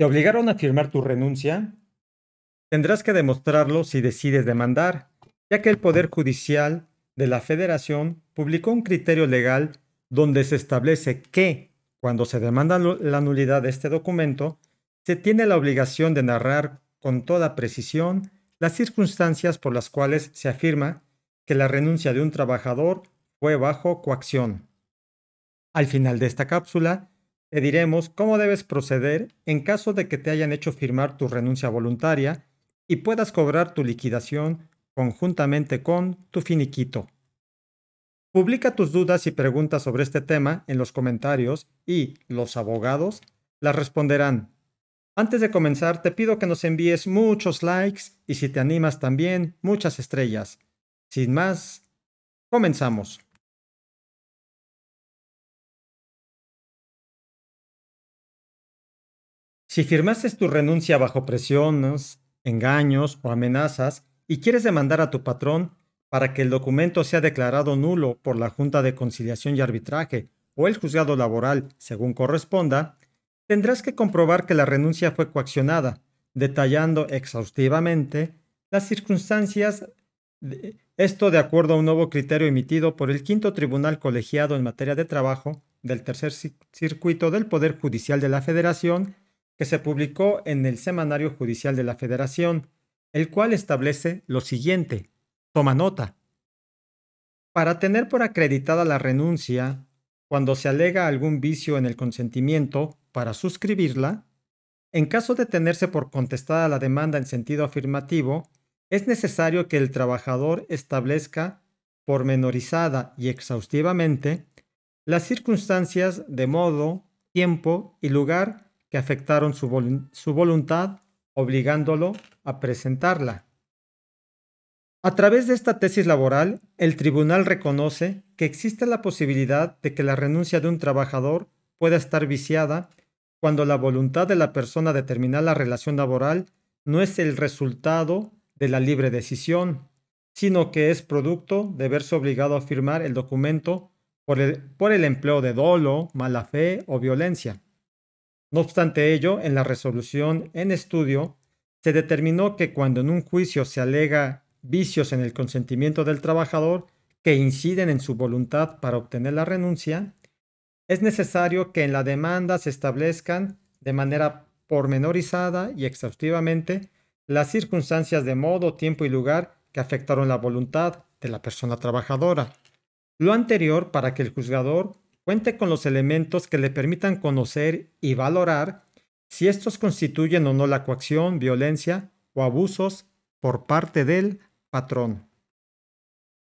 Te obligaron a firmar tu renuncia. Tendrás que demostrarlo si decides demandar, ya que el Poder Judicial de la Federación publicó un criterio legal donde se establece que, cuando se demanda la nulidad de este documento, se tiene la obligación de narrar con toda precisión las circunstancias por las cuales se afirma que la renuncia de un trabajador fue bajo coacción. Al final de esta cápsula, te diremos cómo debes proceder en caso de que te hayan hecho firmar tu renuncia voluntaria y puedas cobrar tu liquidación conjuntamente con tu finiquito. Publica tus dudas y preguntas sobre este tema en los comentarios y los abogados las responderán. Antes de comenzar, te pido que nos envíes muchos likes y si te animas también, muchas estrellas. Sin más, comenzamos. Si firmases tu renuncia bajo presiones, engaños o amenazas y quieres demandar a tu patrón para que el documento sea declarado nulo por la Junta de Conciliación y Arbitraje o el juzgado laboral, según corresponda, tendrás que comprobar que la renuncia fue coaccionada, detallando exhaustivamente las circunstancias, esto de acuerdo a un nuevo criterio emitido por el quinto tribunal colegiado en materia de trabajo del tercer circuito del Poder Judicial de la Federación que se publicó en el Semanario Judicial de la Federación, el cual establece lo siguiente. Toma nota. Para tener por acreditada la renuncia, cuando se alega algún vicio en el consentimiento para suscribirla, en caso de tenerse por contestada la demanda en sentido afirmativo, es necesario que el trabajador establezca pormenorizada y exhaustivamente las circunstancias de modo, tiempo y lugar que afectaron su, voluntad, obligándolo a presentarla. A través de esta tesis laboral, el tribunal reconoce que existe la posibilidad de que la renuncia de un trabajador pueda estar viciada cuando la voluntad de la persona de terminar la relación laboral no es el resultado de la libre decisión, sino que es producto de verse obligado a firmar el documento por el empleo de dolo, mala fe o violencia. No obstante ello, en la resolución en estudio, se determinó que cuando en un juicio se alega vicios en el consentimiento del trabajador que inciden en su voluntad para obtener la renuncia, es necesario que en la demanda se establezcan de manera pormenorizada y exhaustivamente las circunstancias de modo, tiempo y lugar que afectaron la voluntad de la persona trabajadora. Lo anterior para que el juzgador cuente con los elementos que le permitan conocer y valorar si estos constituyen o no la coacción, violencia o abusos por parte del patrón.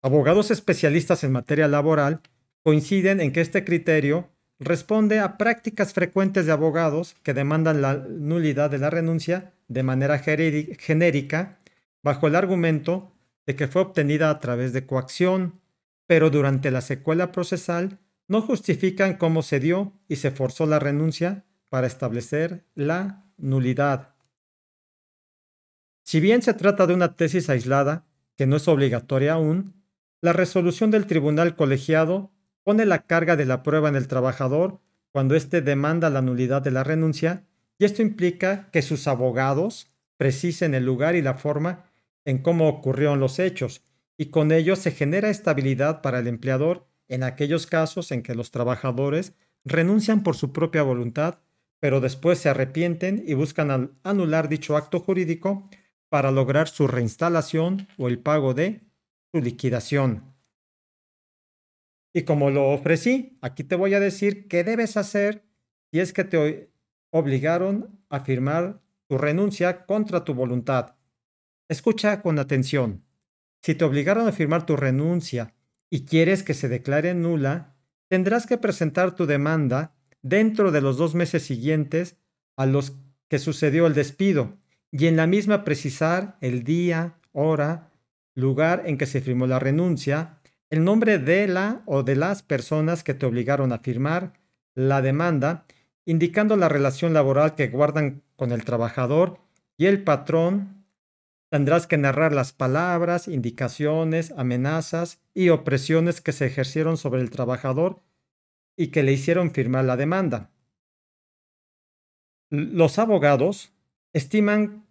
Abogados especialistas en materia laboral coinciden en que este criterio responde a prácticas frecuentes de abogados que demandan la nulidad de la renuncia de manera genérica bajo el argumento de que fue obtenida a través de coacción, pero durante la secuela procesal no justifican cómo se dio y se forzó la renuncia para establecer la nulidad. Si bien se trata de una tesis aislada, que no es obligatoria aún, la resolución del tribunal colegiado pone la carga de la prueba en el trabajador cuando éste demanda la nulidad de la renuncia y esto implica que sus abogados precisen el lugar y la forma en cómo ocurrieron los hechos y con ello se genera estabilidad para el empleador en aquellos casos en que los trabajadores renuncian por su propia voluntad, pero después se arrepienten y buscan anular dicho acto jurídico para lograr su reinstalación o el pago de su liquidación. Y como lo ofrecí, aquí te voy a decir qué debes hacer si es que te obligaron a firmar tu renuncia contra tu voluntad. Escucha con atención. Si te obligaron a firmar tu renuncia y quieres que se declare nula, tendrás que presentar tu demanda dentro de los dos meses siguientes a los que sucedió el despido y en la misma precisar el día, hora, lugar en que se firmó la renuncia, el nombre de la o de las personas que te obligaron a firmar la demanda, indicando la relación laboral que guardan con el trabajador y el patrón Tendrás que narrar las palabras, indicaciones, amenazas y opresiones que se ejercieron sobre el trabajador y que le hicieron firmar la demanda. Los abogados estiman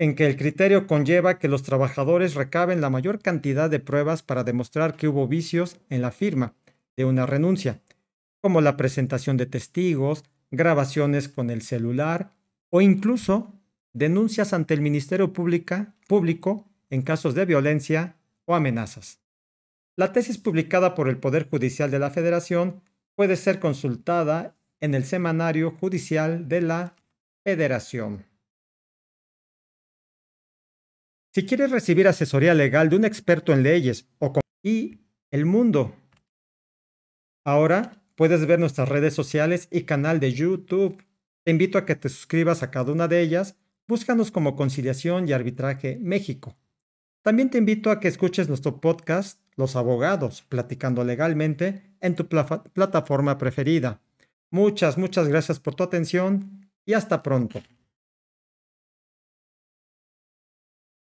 en que el criterio conlleva que los trabajadores recaben la mayor cantidad de pruebas para demostrar que hubo vicios en la firma de una renuncia, como la presentación de testigos, grabaciones con el celular o incluso denuncias ante el Ministerio Público en casos de violencia o amenazas. La tesis publicada por el Poder Judicial de la Federación puede ser consultada en el Semanario Judicial de la Federación. Si quieres recibir asesoría legal de un experto en leyes o y el mundo, ahora puedes ver nuestras redes sociales y canal de YouTube. Te invito a que te suscribas a cada una de ellas búscanos como Conciliación y Arbitraje México. También te invito a que escuches nuestro podcast Los Abogados, Platicando Legalmente, en tu plataforma preferida. Muchas, muchas gracias por tu atención y hasta pronto.